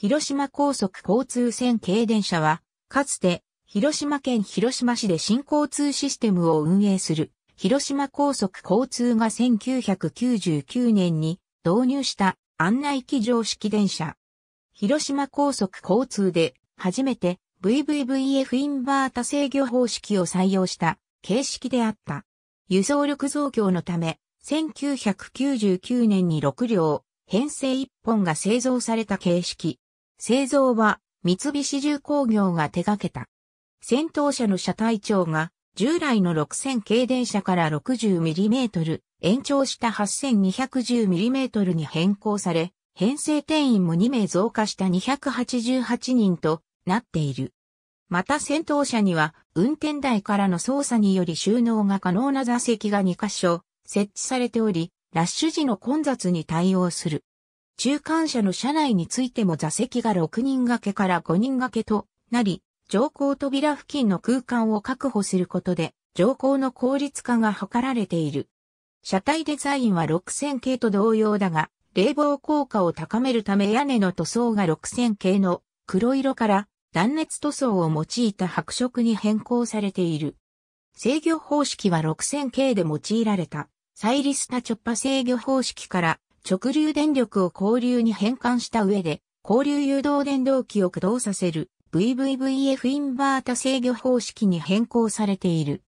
広島高速交通線軽電車は、かつて、広島県広島市で新交通システムを運営する、広島高速交通が1999年に導入した案内機乗式電車。広島高速交通で、初めて VVVF インバータ制御方式を採用した形式であった。輸送力増強のため、1999年に6両、編成1本が製造された形式。製造は三菱重工業が手掛けた。戦闘車の車体長が従来の6000系電車から 60mm 延長した 8210mm に変更され、編成定員も2名増加した288人となっている。また戦闘車には運転台からの操作により収納が可能な座席が2箇所設置されており、ラッシュ時の混雑に対応する。中間車の車内についても座席が6人掛けから5人掛けとなり、乗降扉付近の空間を確保することで、乗降の効率化が図られている。車体デザインは6000系と同様だが、冷房効果を高めるため屋根の塗装が6000系の黒色から断熱塗装を用いた白色に変更されている。制御方式は6000系で用いられた。サイリスタチョッパ制御方式から直流電力を交流に変換した上で、交流誘導電動機を駆動させる VVVF インバータ制御方式に変更されている。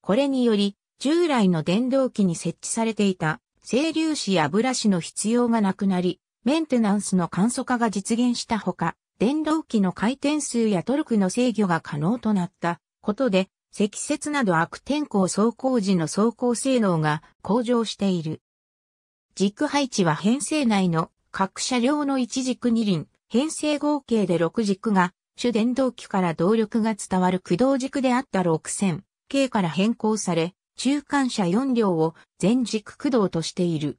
これにより、従来の電動機に設置されていた整流子やブラシの必要がなくなり、メンテナンスの簡素化が実現したほか、電動機の回転数やトルクの制御が可能となったことで、積雪など悪天候走行時の走行性能が向上している。軸配置は編成内の各車両の1軸2輪、編成合計で6軸が、主電動機から動力が伝わる駆動軸であった6線、K から変更され、中間車4両を全軸駆動としている。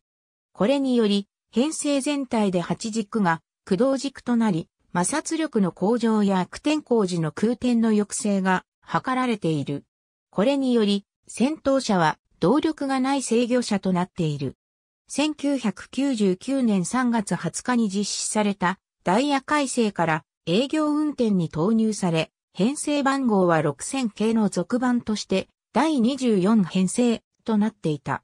これにより、編成全体で8軸が駆動軸となり、摩擦力の向上や悪天候時の空転の抑制が図られている。これにより、先頭車は動力がない制御車となっている。1999年3月20日に実施されたダイヤ改正から営業運転に投入され、編成番号は6000系の続版として第24編成となっていた。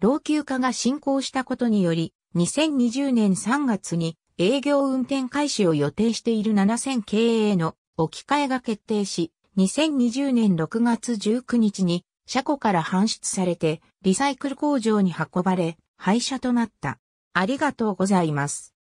老朽化が進行したことにより、2020年3月に営業運転開始を予定している7000系への置き換えが決定し、2020年6月19日に車庫から搬出されてリサイクル工場に運ばれ、廃車となった。ありがとうございます。